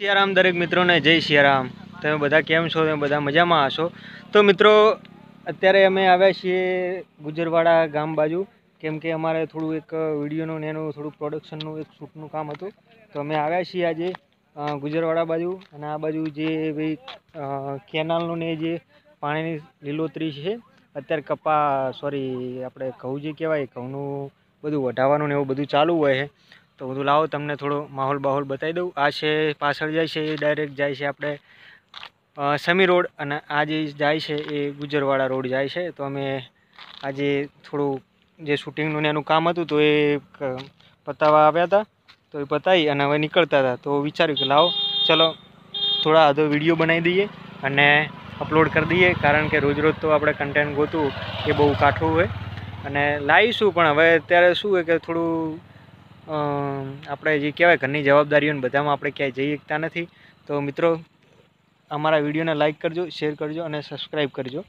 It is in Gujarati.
શિયારામ દરેક મિત્રોને જય શિયારામ તમે બધા કેમ છો તમે બધા મજામાં હશો તો મિત્રો અત્યારે અમે આવ્યા છીએ ગુજરવાડા ગામ બાજુ કેમ કે અમારે થોડું એક વિડીયોનું ને એનું થોડું પ્રોડક્શનનું એક શૂટનું કામ હતું તો અમે આવ્યા છીએ આજે ગુજરવાડા બાજુ અને આ બાજુ જે ભાઈ કેનાલનું ને જે પાણીની લીલોતરી છે અત્યારે કપા સોરી આપણે ઘઉં જે કહેવાય ઘઉંનું બધું વઢાવવાનું ને એવું બધું ચાલુ હોય છે તો બધું લાવો તમને થોડો માહોલ બાહોલ બતાવી દઉં આ છે પાછળ જાય છે એ ડાયરેક્ટ જાય છે આપણે સમી રોડ અને આ જે જાય છે એ ગુજરવાળા રોડ જાય છે તો અમે આજે થોડું જે શૂટિંગનું ને એનું કામ હતું તો એ પતાવવા આવ્યા હતા તો એ પતાવી અને હવે નીકળતા હતા તો વિચાર્યું કે લાવો ચલો થોડા આધો વિડીયો બનાવી દઈએ અને અપલોડ કરી દઈએ કારણ કે રોજ રોજ તો આપણે કન્ટેન્ટ ગોતું એ બહુ કાઠું હોય અને લાવીશું પણ હવે અત્યારે શું હોય કે થોડું આપણે જે કહેવાય ઘરની જવાબદારીઓને બધામાં આપણે ક્યાંય જઈ શકતા નથી તો મિત્રો અમારા વિડીયોને લાઇક કરજો શેર કરજો અને સબસ્ક્રાઈબ કરજો